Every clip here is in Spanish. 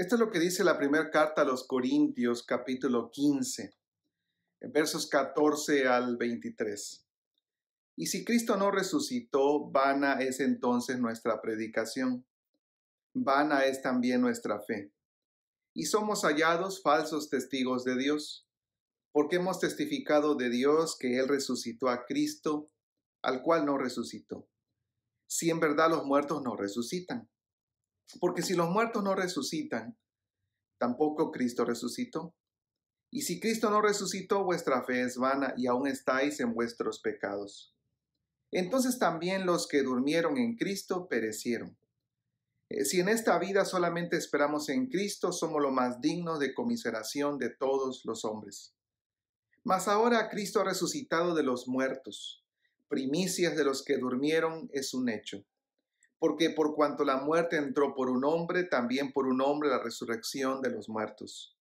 Esto es lo que dice la primera carta a los Corintios, capítulo 15, versos 14 al 23. Y si Cristo no resucitó, vana es entonces nuestra predicación, vana es también nuestra fe. Y somos hallados falsos testigos de Dios, porque hemos testificado de Dios que Él resucitó a Cristo, al cual no resucitó. Si en verdad los muertos no resucitan, porque si los muertos no resucitan, tampoco Cristo resucitó. Y si Cristo no resucitó, vuestra fe es vana y aún estáis en vuestros pecados. Entonces también los que durmieron en Cristo perecieron. Eh, si en esta vida solamente esperamos en Cristo, somos lo más dignos de comiseración de todos los hombres. Mas ahora Cristo ha resucitado de los muertos. Primicias de los que durmieron es un hecho porque por cuanto la muerte entró por un hombre, también por un hombre la resurrección de los muertos.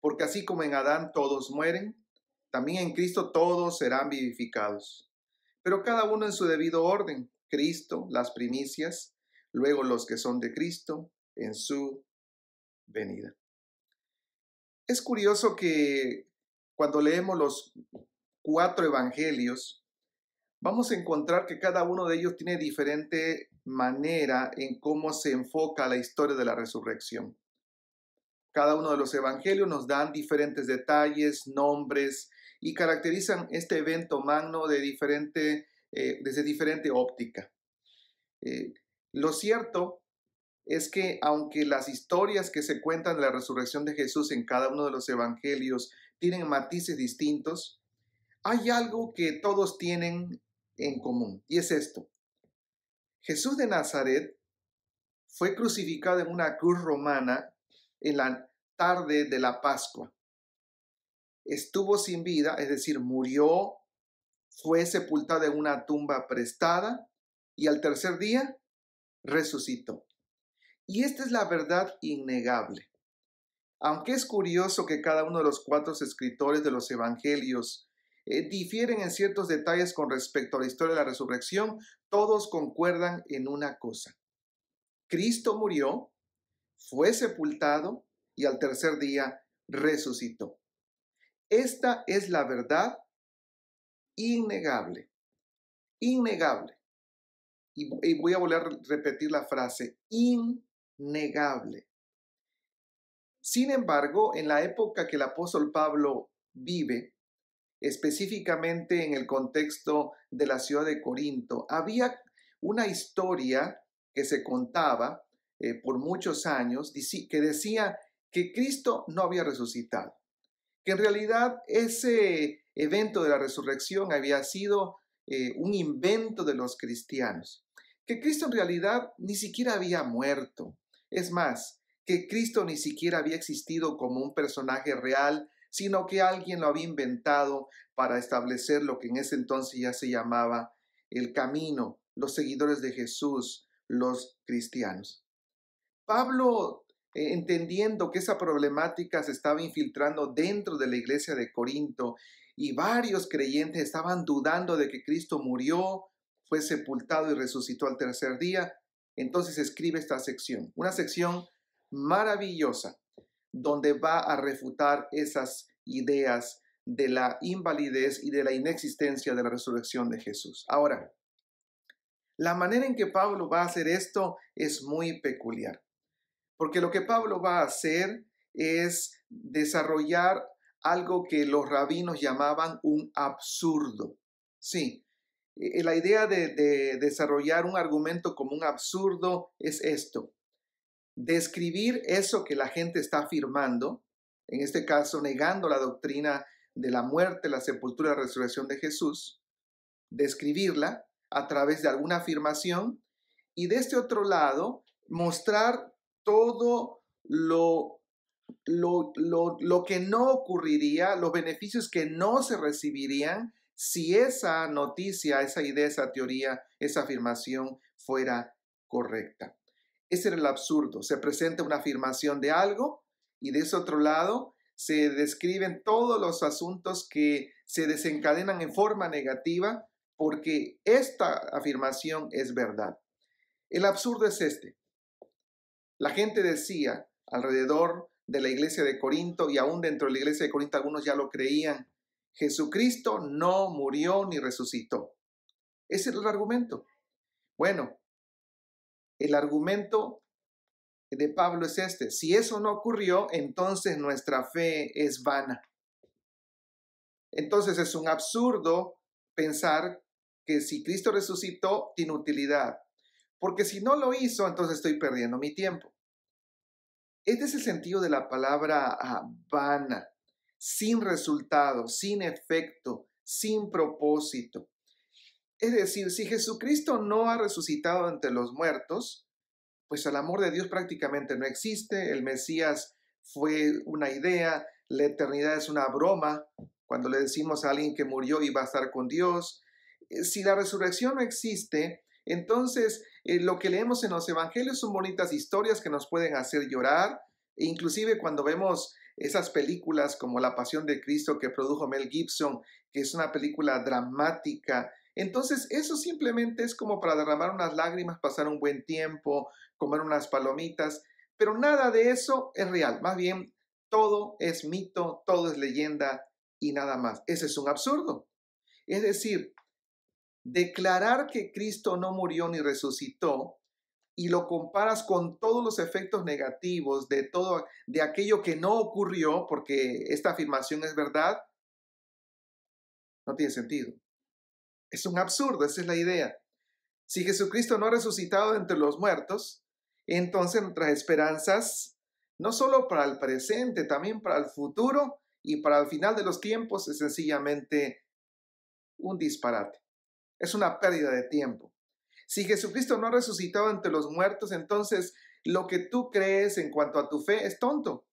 Porque así como en Adán todos mueren, también en Cristo todos serán vivificados. Pero cada uno en su debido orden, Cristo, las primicias, luego los que son de Cristo, en su venida. Es curioso que cuando leemos los cuatro evangelios, vamos a encontrar que cada uno de ellos tiene diferente manera en cómo se enfoca la historia de la resurrección. Cada uno de los evangelios nos dan diferentes detalles, nombres y caracterizan este evento magno de diferente, eh, desde diferente óptica. Eh, lo cierto es que aunque las historias que se cuentan de la resurrección de Jesús en cada uno de los evangelios tienen matices distintos, hay algo que todos tienen en común. Y es esto. Jesús de Nazaret fue crucificado en una cruz romana en la tarde de la Pascua. Estuvo sin vida, es decir, murió, fue sepultado en una tumba prestada y al tercer día resucitó. Y esta es la verdad innegable. Aunque es curioso que cada uno de los cuatro escritores de los evangelios eh, difieren en ciertos detalles con respecto a la historia de la resurrección, todos concuerdan en una cosa. Cristo murió, fue sepultado y al tercer día resucitó. Esta es la verdad innegable, innegable. y voy a volver a repetir la frase, innegable. Sin embargo, en la época que el apóstol Pablo vive, específicamente en el contexto de la ciudad de Corinto. Había una historia que se contaba eh, por muchos años que decía que Cristo no había resucitado, que en realidad ese evento de la resurrección había sido eh, un invento de los cristianos, que Cristo en realidad ni siquiera había muerto, es más, que Cristo ni siquiera había existido como un personaje real sino que alguien lo había inventado para establecer lo que en ese entonces ya se llamaba el camino, los seguidores de Jesús, los cristianos. Pablo, eh, entendiendo que esa problemática se estaba infiltrando dentro de la iglesia de Corinto y varios creyentes estaban dudando de que Cristo murió, fue sepultado y resucitó al tercer día, entonces escribe esta sección, una sección maravillosa donde va a refutar esas ideas de la invalidez y de la inexistencia de la resurrección de Jesús. Ahora, la manera en que Pablo va a hacer esto es muy peculiar, porque lo que Pablo va a hacer es desarrollar algo que los rabinos llamaban un absurdo. Sí, eh, la idea de, desarrollar un argumento como un absurdo es esto describir eso que la gente está afirmando, en este caso negando la doctrina de la muerte, la sepultura y la resurrección de Jesús, describirla a través de alguna afirmación y de este otro lado mostrar todo lo, lo, lo que no ocurriría, los beneficios que no se recibirían si esa noticia, esa idea, esa teoría, esa afirmación fuera correcta. Ese era el absurdo. Se presenta una afirmación de algo y de ese otro lado se describen todos los asuntos que se desencadenan en forma negativa porque esta afirmación es verdad. El absurdo es este. La gente decía alrededor de la iglesia de Corinto y aún dentro de la iglesia de Corinto algunos ya lo creían, Jesucristo no murió ni resucitó. Ese era el argumento. Bueno, el argumento de Pablo es este. Si eso no ocurrió, entonces nuestra fe es vana. Entonces es un absurdo pensar que si Cristo resucitó, tiene utilidad. Porque si no lo hizo, entonces estoy perdiendo mi tiempo. Este es el sentido de la palabra ah, vana, sin resultado, sin efecto, sin propósito. Es decir, si Jesucristo no ha resucitado entre los muertos, pues el amor de Dios prácticamente no existe, el Mesías fue una idea, la eternidad es una broma, cuando le decimos a alguien que murió y va a estar con Dios. Eh, si la resurrección no existe, entonces eh, lo que leemos en los evangelios son bonitas historias que nos pueden hacer llorar, e inclusive cuando vemos esas películas como La Pasión de Cristo que produjo Mel Gibson, que es una película dramática entonces, eso simplemente es como para derramar unas lágrimas, pasar un buen tiempo, comer unas palomitas, pero nada de eso es real. Más bien, todo es mito, todo es leyenda y nada más. Ese es un absurdo. Es decir, declarar que Cristo no murió ni resucitó y lo comparas con todos los efectos negativos de todo de aquello que no ocurrió porque esta afirmación es verdad, no tiene sentido. Es un absurdo, esa es la idea. Si Jesucristo no ha resucitado entre los muertos, entonces nuestras esperanzas, no solo para el presente, también para el futuro y para el final de los tiempos, es sencillamente un disparate. Es una pérdida de tiempo. Si Jesucristo no ha resucitado entre los muertos, entonces lo que tú crees en cuanto a tu fe es tonto.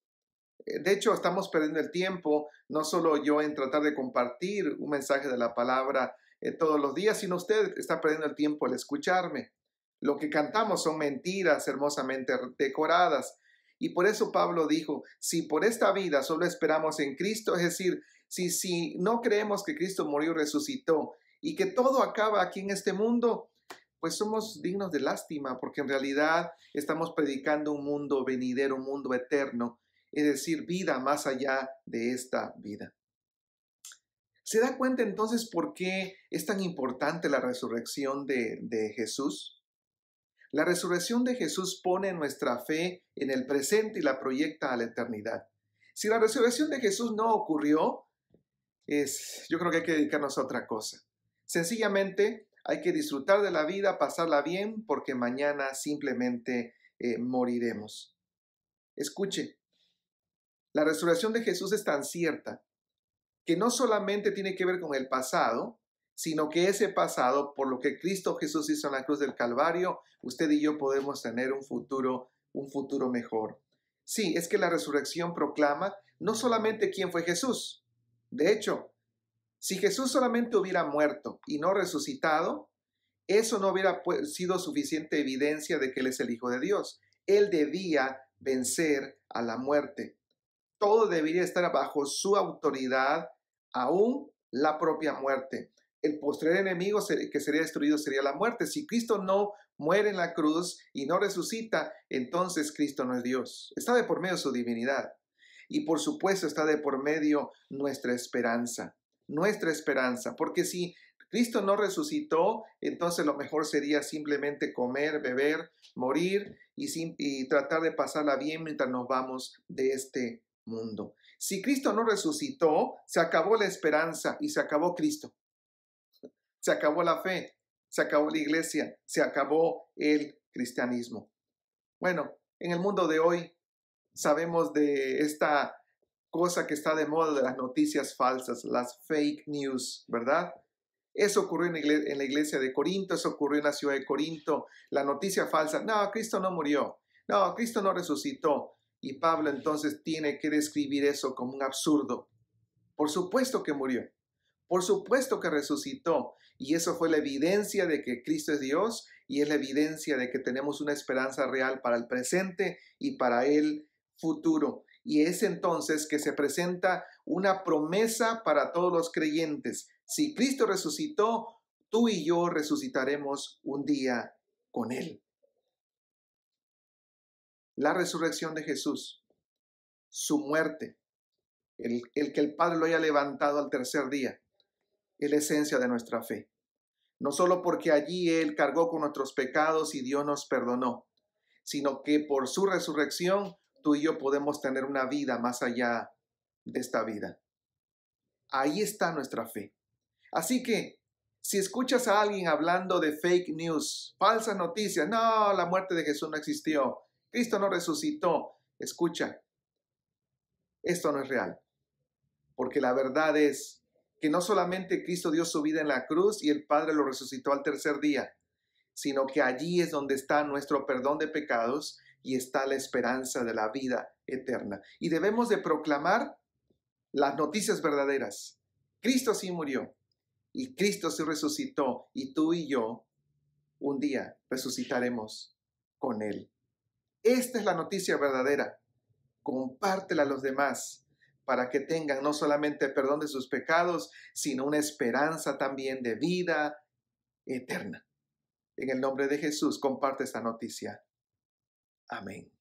Eh, de hecho, estamos perdiendo el tiempo, no solo yo en tratar de compartir un mensaje de la palabra, eh, todos los días, sino usted está perdiendo el tiempo al escucharme. Lo que cantamos son mentiras hermosamente decoradas. Y por eso Pablo dijo, si por esta vida solo esperamos en Cristo, es decir, si, si no creemos que Cristo murió y resucitó y que todo acaba aquí en este mundo, pues somos dignos de lástima, porque en realidad estamos predicando un mundo venidero, un mundo eterno, es decir, vida más allá de esta vida. ¿Se da cuenta entonces por qué es tan importante la resurrección de, Jesús? La resurrección de Jesús pone nuestra fe en el presente y la proyecta a la eternidad. Si la resurrección de Jesús no ocurrió, es, yo creo que hay que dedicarnos a otra cosa. Sencillamente hay que disfrutar de la vida, pasarla bien, porque mañana simplemente eh, moriremos. Escuche, la resurrección de Jesús es tan cierta que no solamente tiene que ver con el pasado, sino que ese pasado, por lo que Cristo Jesús hizo en la cruz del Calvario, usted y yo podemos tener un futuro, un futuro mejor. Sí, es que la resurrección proclama no solamente quién fue Jesús. De hecho, si Jesús solamente hubiera muerto y no resucitado, eso no hubiera sido suficiente evidencia de que Él es el Hijo de Dios. Él debía vencer a la muerte. Todo debería estar bajo su autoridad aún la propia muerte. El postrer enemigo que sería destruido sería la muerte. Si Cristo no muere en la cruz y no resucita, entonces Cristo no es Dios. Está de por medio su divinidad. Y por supuesto está de por medio nuestra esperanza. Nuestra esperanza. Porque si Cristo no resucitó, entonces lo mejor sería simplemente comer, beber, morir y tratar de pasarla bien mientras nos vamos de este mundo. Si Cristo no resucitó, se acabó la esperanza y se acabó Cristo. Se acabó la fe, se acabó la iglesia, se acabó el cristianismo. Bueno, en el mundo de hoy sabemos de esta cosa que está de moda de las noticias falsas, las fake news, ¿verdad? Eso ocurrió en la iglesia de Corinto, eso ocurrió en la ciudad de Corinto, la noticia falsa, no, Cristo no murió, no, Cristo no resucitó, y Pablo entonces tiene que describir eso como un absurdo. Por supuesto que murió, por supuesto que resucitó. Y eso fue la evidencia de que Cristo es Dios y es la evidencia de que tenemos una esperanza real para el presente y para el futuro. Y es entonces que se presenta una promesa para todos los creyentes. Si Cristo resucitó, tú y yo resucitaremos un día con Él la resurrección de Jesús, su muerte, el, que el Padre lo haya levantado al tercer día, es la esencia de nuestra fe. No solo porque allí Él cargó con nuestros pecados y Dios nos perdonó, sino que por su resurrección tú y yo podemos tener una vida más allá de esta vida. Ahí está nuestra fe. Así que si escuchas a alguien hablando de fake news, falsas noticias, no, la muerte de Jesús no existió, Cristo no resucitó. Escucha, esto no es real, porque la verdad es que no solamente Cristo dio su vida en la cruz y el Padre lo resucitó al tercer día, sino que allí es donde está nuestro perdón de pecados y está la esperanza de la vida eterna. Y debemos de proclamar las noticias verdaderas. Cristo sí murió y Cristo sí resucitó y tú y yo un día resucitaremos con Él. Esta es la noticia verdadera. Compártela a los demás para que tengan no solamente perdón de sus pecados, sino una esperanza también de vida eterna. En el nombre de Jesús, comparte esta noticia. Amén.